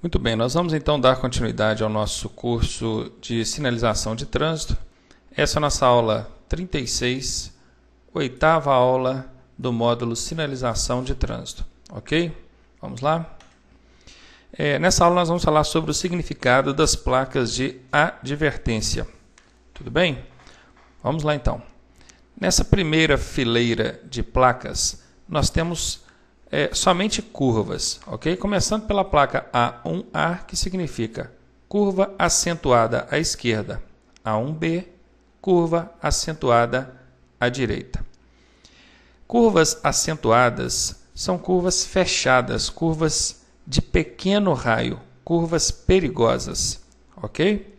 Muito bem, nós vamos então dar continuidade ao nosso curso de sinalização de trânsito. Essa é a nossa aula 36, oitava aula do módulo sinalização de trânsito, ok? Vamos lá? É, nessa aula nós vamos falar sobre o significado das placas de advertência. Tudo bem? Vamos lá então. Nessa primeira fileira de placas, nós temos é, somente curvas, ok? Começando pela placa A1A, que significa curva acentuada à esquerda, A1B, curva acentuada à direita. Curvas acentuadas são curvas fechadas, curvas de pequeno raio, curvas perigosas, ok?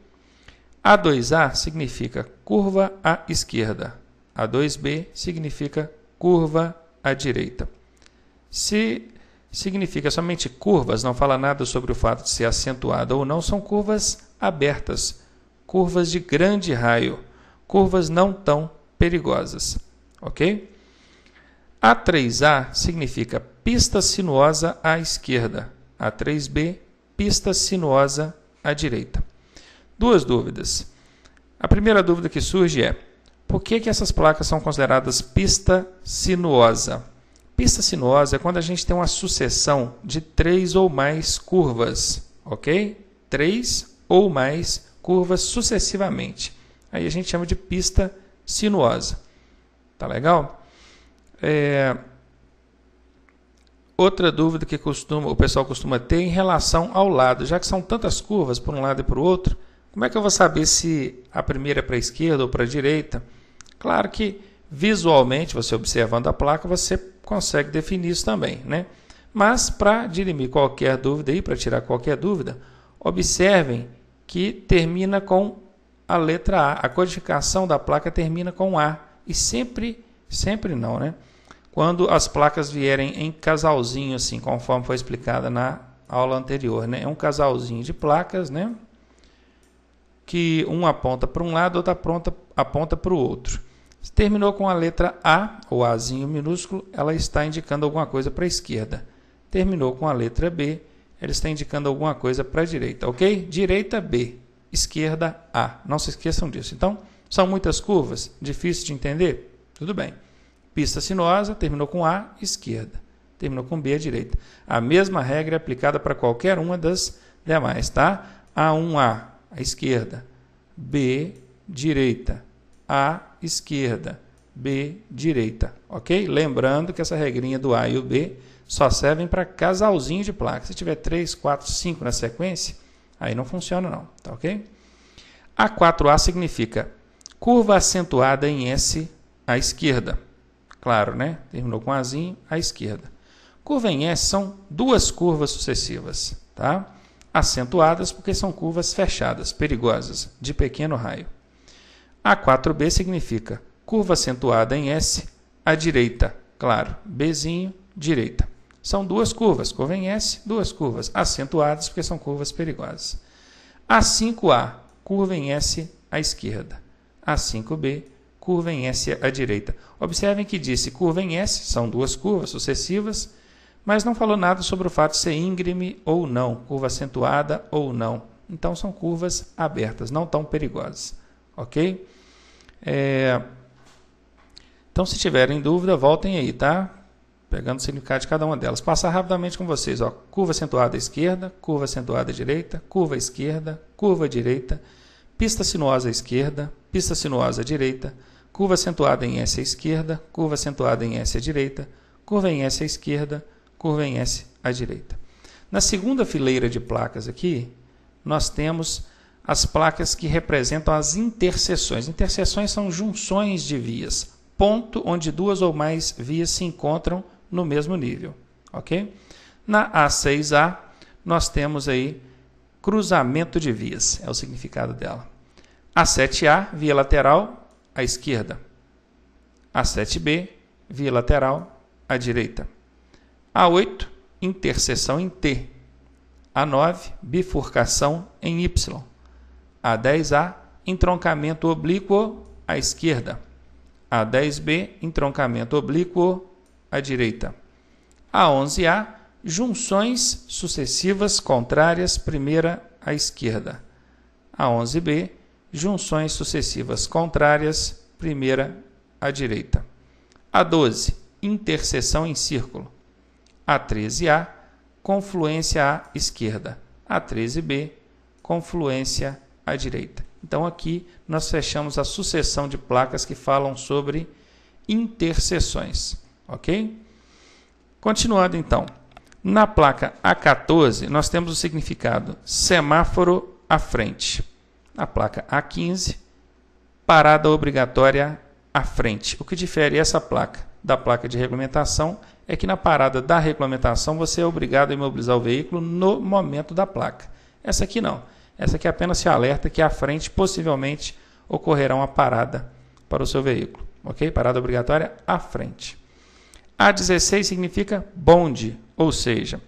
A2A significa curva à esquerda, A2B significa curva à direita. Se significa somente curvas, não fala nada sobre o fato de ser acentuada ou não, são curvas abertas, curvas de grande raio, curvas não tão perigosas, ok? A3A significa pista sinuosa à esquerda, A3B, pista sinuosa à direita. Duas dúvidas. A primeira dúvida que surge é: por que, que essas placas são consideradas pista sinuosa? Pista sinuosa é quando a gente tem uma sucessão de três ou mais curvas, ok? Três ou mais curvas sucessivamente. Aí a gente chama de pista sinuosa. Tá legal? É... Outra dúvida que costuma, o pessoal costuma ter em relação ao lado, já que são tantas curvas por um lado e para o outro, como é que eu vou saber se a primeira é para a esquerda ou para a direita? Claro que Visualmente, você observando a placa, você consegue definir isso também, né? Mas para dirimir qualquer dúvida aí, para tirar qualquer dúvida, observem que termina com a letra A. A codificação da placa termina com A e sempre, sempre não, né? Quando as placas vierem em casalzinho, assim, conforme foi explicada na aula anterior, né? É um casalzinho de placas, né? Que um aponta para um lado, outra aponta, aponta para o outro. Se terminou com a letra A, ou Azinho minúsculo, ela está indicando alguma coisa para a esquerda. Terminou com a letra B, ela está indicando alguma coisa para a direita, ok? Direita B, esquerda A. Não se esqueçam disso. Então, são muitas curvas, difícil de entender? Tudo bem. Pista sinuosa, terminou com A, esquerda. Terminou com B, direita. A mesma regra é aplicada para qualquer uma das demais, tá? A1A, esquerda. B, direita. A esquerda, B direita, ok? Lembrando que essa regrinha do A e o B só servem para casalzinho de placa. Se tiver 3, 4, 5 na sequência, aí não funciona não, tá ok? A4A significa curva acentuada em S à esquerda. Claro, né? Terminou com Azinho à esquerda. Curva em S são duas curvas sucessivas, tá? Acentuadas porque são curvas fechadas, perigosas, de pequeno raio. A4B significa curva acentuada em S à direita, claro, Bzinho, direita. São duas curvas, curva em S, duas curvas acentuadas, porque são curvas perigosas. A5A, curva em S à esquerda. A5B, curva em S à direita. Observem que disse curva em S, são duas curvas sucessivas, mas não falou nada sobre o fato de ser íngreme ou não, curva acentuada ou não. Então são curvas abertas, não tão perigosas ok? É... Então, se tiverem dúvida, voltem aí, tá? Pegando o significado de cada uma delas. Passar rapidamente com vocês, ó. Curva acentuada esquerda, curva acentuada direita, curva esquerda, curva direita, pista sinuosa esquerda, pista sinuosa direita, curva acentuada em S à esquerda, curva acentuada em S à direita, curva em S à esquerda, curva em S à direita. Na segunda fileira de placas aqui, nós temos as placas que representam as interseções. Interseções são junções de vias, ponto onde duas ou mais vias se encontram no mesmo nível, ok? Na A6A, nós temos aí cruzamento de vias, é o significado dela. A7A, via lateral, à esquerda. A7B, via lateral, à direita. A8, interseção em T. A9, bifurcação em Y. A10A, entroncamento oblíquo à esquerda. A10B, entroncamento oblíquo à direita. A11A, junções sucessivas contrárias, primeira à esquerda. A11B, junções sucessivas contrárias, primeira à direita. A12, interseção em círculo. A13A, confluência à esquerda. A13B, confluência à direita. Então aqui nós fechamos a sucessão de placas que falam sobre interseções, ok? Continuando então, na placa A14 nós temos o significado semáforo à frente. Na placa A15, parada obrigatória à frente. O que difere essa placa da placa de regulamentação é que na parada da regulamentação você é obrigado a imobilizar o veículo no momento da placa. Essa aqui não. Essa aqui apenas se alerta que à frente possivelmente ocorrerá uma parada para o seu veículo. Ok? Parada obrigatória à frente. A16 significa bonde, ou seja,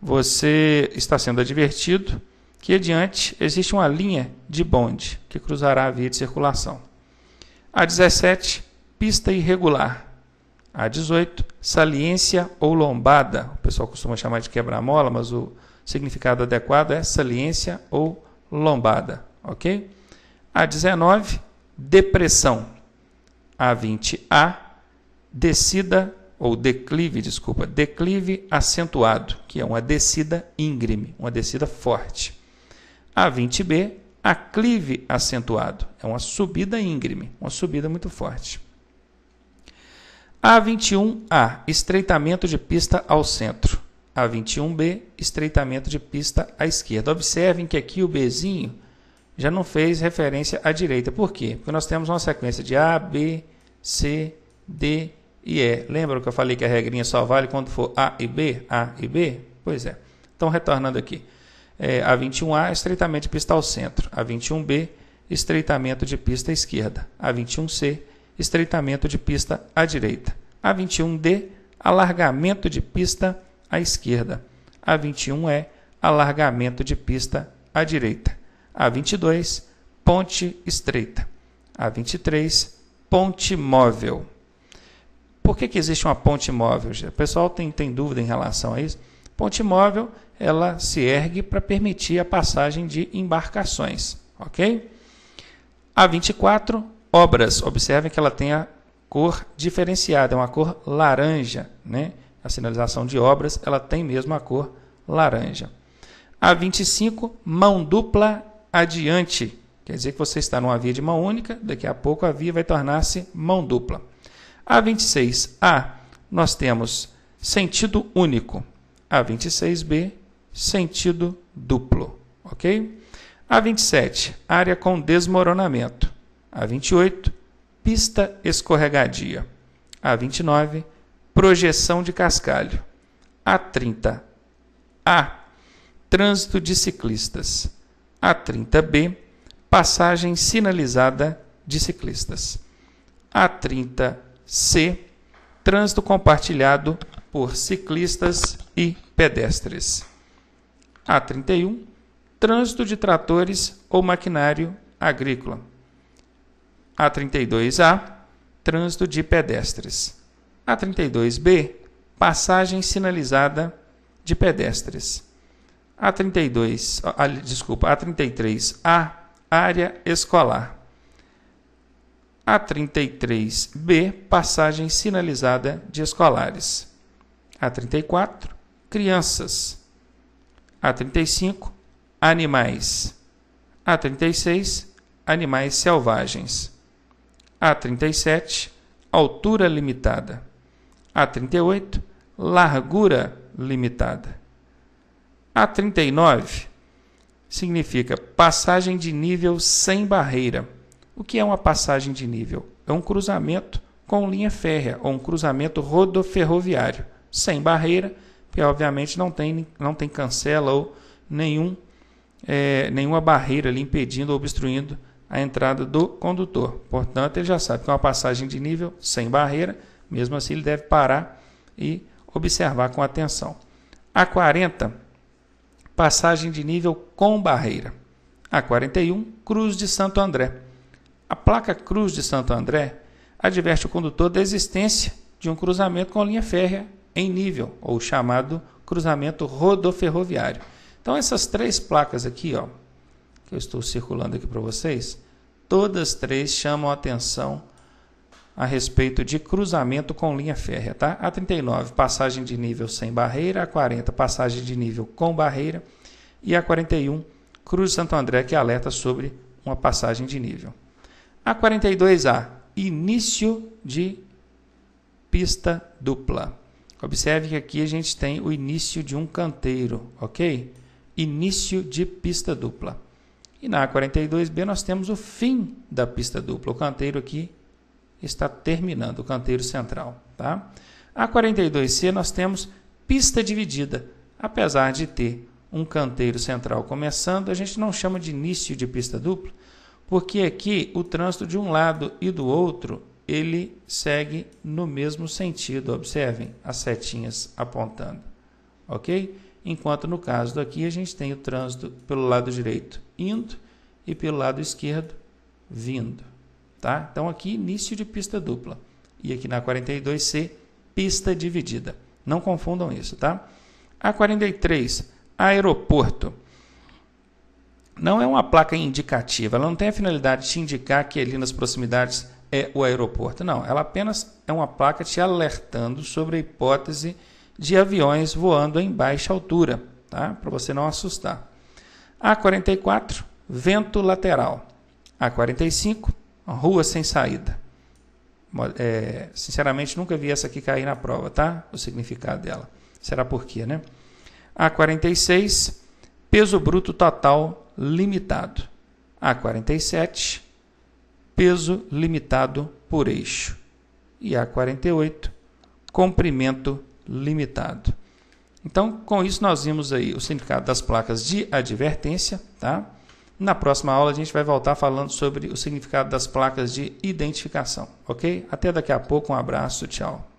você está sendo advertido que adiante existe uma linha de bonde que cruzará a via de circulação. A17, pista irregular. A18, saliência ou lombada. O pessoal costuma chamar de quebra-mola, mas o significado adequado é saliência ou lombada, ok? A19, depressão. A20A, descida ou declive, desculpa, declive acentuado, que é uma descida íngreme, uma descida forte. A20B, aclive acentuado, é uma subida íngreme, uma subida muito forte. A21A, estreitamento de pista ao centro a 21B, estreitamento de pista à esquerda. Observem que aqui o Bzinho já não fez referência à direita. Por quê? Porque nós temos uma sequência de A, B, C, D e E. Lembra que eu falei que a regrinha só vale quando for A e B? A e B? Pois é. Então, retornando aqui. É, a 21A, estreitamento de pista ao centro. A 21B, estreitamento de pista à esquerda. A 21C, estreitamento de pista à direita. A 21D, alargamento de pista à à esquerda. A 21 é alargamento de pista à direita. A 22, ponte estreita. A 23, ponte móvel. Por que, que existe uma ponte móvel? O pessoal tem, tem dúvida em relação a isso. Ponte móvel, ela se ergue para permitir a passagem de embarcações, ok? A 24, obras. Observem que ela tem a cor diferenciada, é uma cor laranja, né? a sinalização de obras, ela tem mesmo a cor laranja. A 25, mão dupla adiante. Quer dizer que você está numa via de mão única, daqui a pouco a via vai tornar-se mão dupla. A 26A, nós temos sentido único. A 26B, sentido duplo, ok? A 27, área com desmoronamento. A 28, pista escorregadia. A 29, projeção de cascalho. A30. A. Trânsito de ciclistas. A30B. Passagem sinalizada de ciclistas. A30C. Trânsito compartilhado por ciclistas e pedestres. A31. Trânsito de tratores ou maquinário agrícola. A32A. Trânsito de pedestres. A 32B, passagem sinalizada de pedestres. A 32, a, desculpa, a 33A, área escolar. A 33B, passagem sinalizada de escolares. A 34, crianças. A 35, animais. A 36, animais selvagens. A 37, altura limitada. A38, largura limitada. A39 significa passagem de nível sem barreira. O que é uma passagem de nível? É um cruzamento com linha férrea ou um cruzamento rodoferroviário sem barreira, porque obviamente não tem, não tem cancela ou nenhum, é, nenhuma barreira ali impedindo ou obstruindo a entrada do condutor. Portanto, ele já sabe que é uma passagem de nível sem barreira mesmo assim, ele deve parar e observar com atenção. A40, passagem de nível com barreira. A41, Cruz de Santo André. A placa Cruz de Santo André adverte o condutor da existência de um cruzamento com a linha férrea em nível, ou chamado cruzamento rodoferroviário. Então essas três placas aqui, ó, que eu estou circulando aqui para vocês, todas três chamam a atenção a respeito de cruzamento com linha férrea, tá? A 39, passagem de nível sem barreira, a 40, passagem de nível com barreira e a 41, Cruz Santo André que alerta sobre uma passagem de nível. A 42A, início de pista dupla. Observe que aqui a gente tem o início de um canteiro, ok? Início de pista dupla. E na 42B nós temos o fim da pista dupla. O canteiro aqui está terminando o canteiro central. Tá? A 42C nós temos pista dividida, apesar de ter um canteiro central começando, a gente não chama de início de pista dupla, porque aqui o trânsito de um lado e do outro ele segue no mesmo sentido. Observem as setinhas apontando, ok? Enquanto no caso daqui a gente tem o trânsito pelo lado direito indo e pelo lado esquerdo vindo. Tá? Então aqui início de pista dupla e aqui na 42C pista dividida. Não confundam isso, tá? A 43 aeroporto não é uma placa indicativa, ela não tem a finalidade de te indicar que ali nas proximidades é o aeroporto. Não, ela apenas é uma placa te alertando sobre a hipótese de aviões voando em baixa altura, tá? Para você não assustar. A 44 vento lateral. A 45 rua sem saída. É, sinceramente, nunca vi essa aqui cair na prova, tá? O significado dela. Será por quê, né? A46, peso bruto total limitado. A47, peso limitado por eixo. E A48, comprimento limitado. Então, com isso, nós vimos aí o significado das placas de advertência, tá? Na próxima aula a gente vai voltar falando sobre o significado das placas de identificação, ok? Até daqui a pouco, um abraço, tchau.